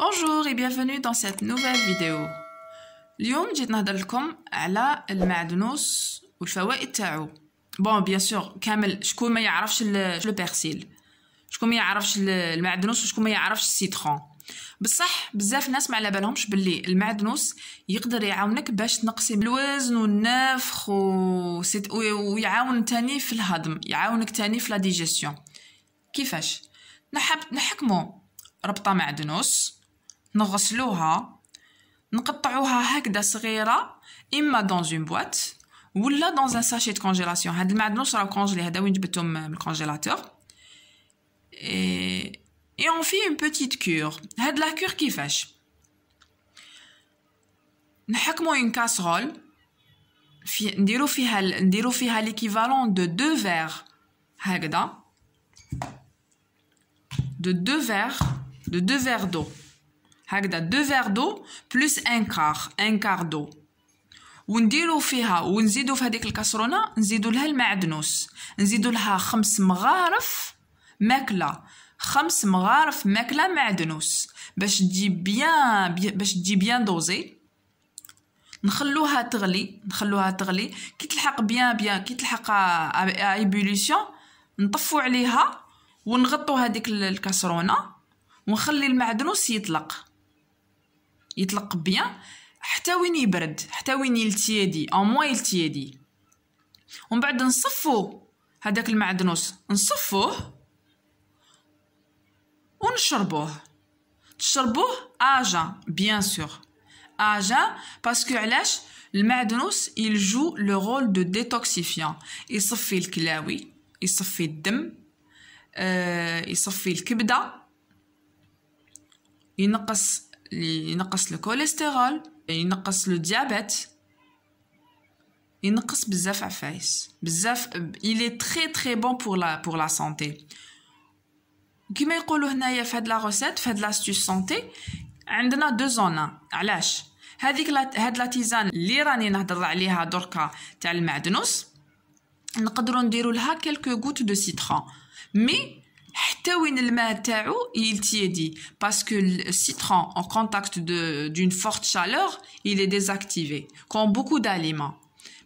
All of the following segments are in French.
بونجور اي بيانفوني دون سيت نوفيل فيديو اليوم جيت نهضر لكم على المعدنوس والفوائد تاعو بون بيان سور كامل شكون ما يعرفش لو بيرسيل شكون ما يعرفش المعدنوس وشكون ما يعرفش السيترون بصح بزاف ناس ما على بالهمش باللي المعدنوس يقدر يعاونك باش تنقصي الوزن والنفخ و... ويعاون تاني في الهضم يعاونك تاني في لا ديجيستيون كيفاش نحب نحكمو ربطه معدنوس نغسلوها نقطعوها هكذا صغيره اما دون اون بواط ولا دون ان ساشي دو كونجيلاسيون هاد المعدنوس راه كونجلي هذا وين جبتهم من الكونجيلاتور اي اون في اون بوتيت كور هاد لا كور كيفاش نحكمو اون كاسرول في نديرو فيها نديرو فيها ليكيفالون دو دو فير هكذا دو دو فير دو دو فير دو هكذا دو فيغ دو بلس ان كار ان كار دو ونديرو فيها ونزيدو في هذيك الكاسرونه نزيدو لها المعدنوس نزيدو لها خمس مغارف ماكله خمس مغارف ماكله معدنوس باش تجي بيان باش تجي بيان دوزي نخلوها تغلي نخلوها تغلي كي تلحق بيان بيان كي تلحق ايبوليسيون نطفو عليها ونغطو هذيك الكاسرونه ونخلي المعدنوس يطلق يطلق بيان حتى وين يبرد حتى وين يلتيادي او موا يلتيادي ومن بعد نصفو هذاك المعدنوس نصفوه ونشربوه تشربوه اجا بيان سور اجا باسكو علاش المعدنوس يلجو لو رول دو ديتوكسيفيان يصفي الكلاوي يصفي الدم آه يصفي الكبده ينقص اللي ينقص الكوليسترول ينقص لو ديابيت ينقص بزاف عفايس بزاف الي est تري بون bon لا la لا la كيما كما يقولوا هنايا في هاد لا روسيت في هاد لاستيوس سانتي عندنا دو زون علاش هذيك هاد لا تيزان اللي راني نهضر عليها دركا تاع المعدنوس نقدروا نديروا لها كلكو غوت دو سيترون مي حتى وين الماء تاعو يلتيدي باسكو السيترون en كونتاكت دو دون فورت شالور اي لي ديزاكتيفي كون بوكو d'aliments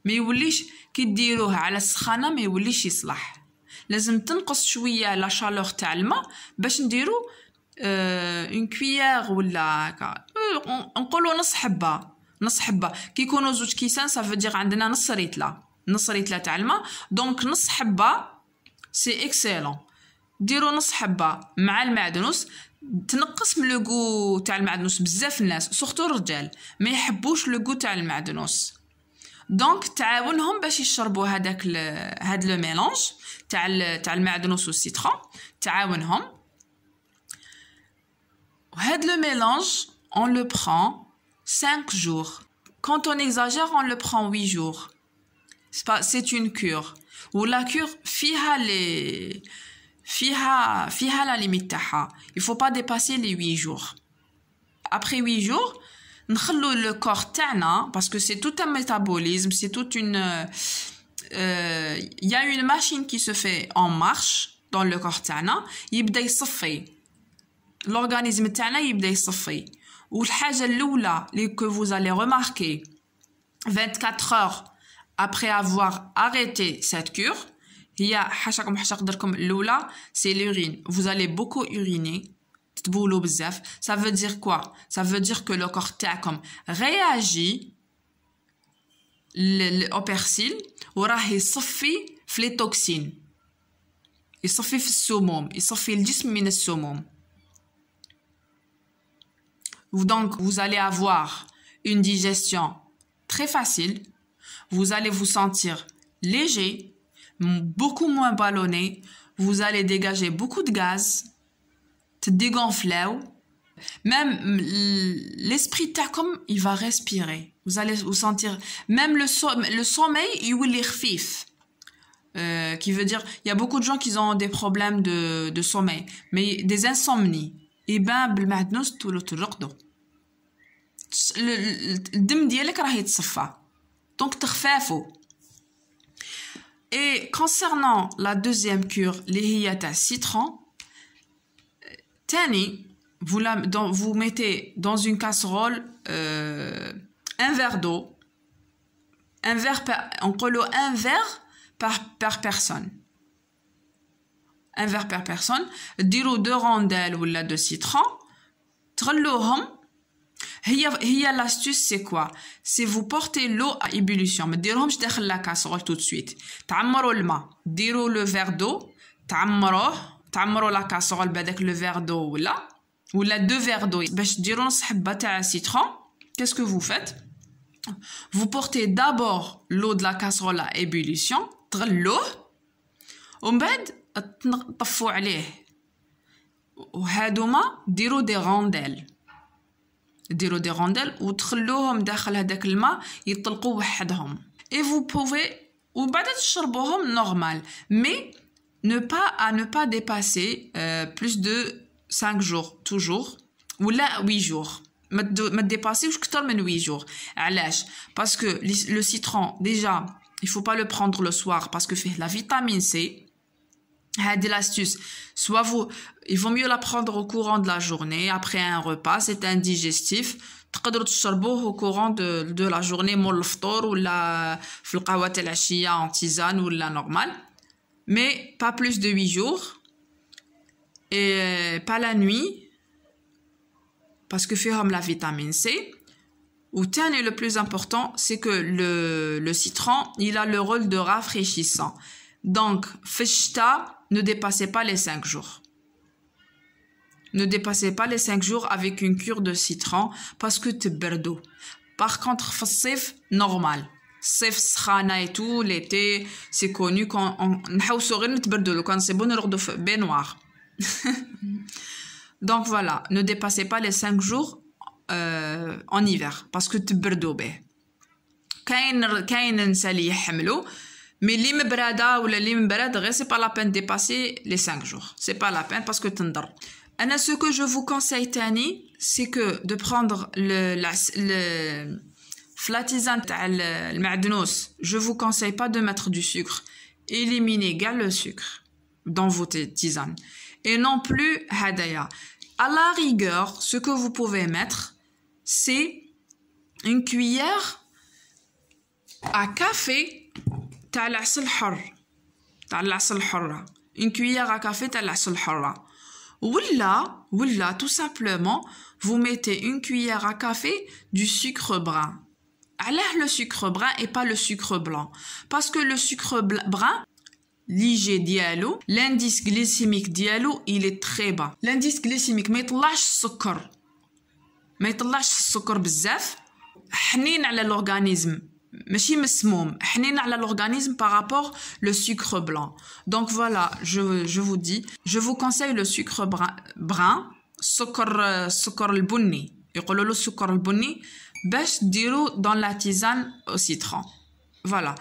ما يوليش كي ديروه على السخانه ما يوليش يصلح لازم تنقص شويه لا شالور تاع الماء باش نديرو اون آه، كويير ولا هكا آه، نقولو نص حبه نص حبه كي يكونوا زوج كيسان سافو عندنا نص ريتله نص ريتله تاع الماء دونك نص حبه سي اكسيلون ديروا نص حبه مع المعدنوس تنقص من لوغو تاع المعدنوس بزاف الناس سورتو الرجال ما يحبوش لوغو تاع المعدنوس دونك تعاونهم باش يشربوا هذاك هاد لو ميلونج تاع تاع المعدنوس والسيترون تعاونهم وهاد لو ميلونج اون لو بران 5 jours quand on exagère on le prend 8 jours c'est une cure ou la cure فيها les Il ne faut pas il les pas dépasser les 8 jours après huit jours le corps tana hein, parce que c'est tout un métabolisme c'est toute une euh, euh, il y a une machine qui se fait en marche dans le corps تاعنا يبدا يصفي l'organisme تاعنا يبدا يصفي والحاجه que vous allez remarquer 24 heures après avoir arrêté cette cure هي حاشاكم حاشا vous allez beaucoup uriner ça veut dire quoi ça veut dire que le corps تاعكم réagit au persil les toxines. Il لي توكسين يصفي Il السموم يصفي الجسم من السموم donc vous allez avoir une digestion très facile vous allez vous sentir léger beaucoup moins ballonné, vous allez dégager beaucoup de gaz, te dégonfler, même l'esprit comme il va respirer. Vous allez vous sentir, même le, le sommeil, il will refif. Euh, qui veut dire, il y a beaucoup de gens qui ont des problèmes de, de sommeil, mais des insomnies. Et ben, le, le, le, et concernant la deuxième cure, les citron, tani, vous, vous mettez dans une casserole euh, un verre d'eau, un verre par, on un verre par, personne. Un verre par personne. dirou deux rondelles ou la de citron. rondelles l'astuce c'est quoi c'est vous portez l'eau à ébullition mais je la casserole tout de suite t'amoro le vous le verre d'eau la casserole le verre d'eau là ou deux verres d'eau un citron qu'est-ce que vous faites vous portez d'abord l'eau de la casserole à ébullition l'eau ومبعد vous des rondelles. Et vous pouvez, vous pouvez هذاك الماء يطلقوا وحدهم ne pas à ne pas dépasser euh, plus de 5 jours toujours ou là 8 jours me dépasser jusqu'à 8 jours parce que le citron déjà il faut pas le prendre le soir parce que fait la vitamine C de l'astuce. Soit vous, il vaut mieux la prendre au courant de la journée, après un repas, c'est indigestif. d'autres تشربوه au courant de, la journée m'olftor, ou la la en tisane ou la normale, mais pas plus de huit jours et pas la nuit parce que ferme la vitamine C ou le plus important c'est que le, le citron il a le rôle de rafraîchissant donc fishta ne dépassez pas les 5 jours. Ne dépassez pas les 5 jours avec une cure de citron parce que tu berdo. Par contre, c'est normal. الصيف السخانه اي تو ليتي c'est كوني quand نحوسو غير نتبردلو c'est bon de bon c'est بينوار donc voilà, ne dépassez pas les 5 jours euh, en hiver parce que تبردو به كاين كاين نسى اللي يحملو mais les ou les mbrada, c'est pas la peine de dépasser les 5 jours. C'est pas la peine parce que tendar. Alors, ce que je vous conseille, Tani, c'est que de prendre le, la, le, tisane, le, madnos. Je vous conseille pas de mettre du sucre. Éliminez le sucre dans vos tisanes. Et non plus, hadaya. À la rigueur, ce que vous pouvez mettre, c'est une cuillère à café تاع العسل une cuillère à café تاع العسل الحرة ولا tout simplement vous mettez une cuillère à café du sucre brun Allez le sucre brun et pas le sucre blanc parce que le sucre brun l'IG dialo, l'indice glycémique dialo, il est très bas l'indice glycémique mettez يطلعش السكر Mettez يطلعش السكر بزاف حنين l'organisme ماشي مسموم حنين على l'organisme par rapport le sucre blanc donc voilà je, vous dis je vous conseille le sucre brun, brun le boni, et le sucre le boni, باش dans la tisane au citron voilà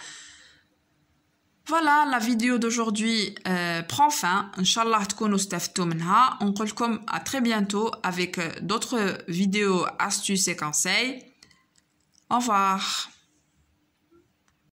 Voilà, la vidéo d'aujourd'hui euh, prend fin. Inch'Allah, تكونوا استفدتوا منها. On vous dit à très bientôt avec euh, d'autres vidéos, astuces et conseils. Au revoir.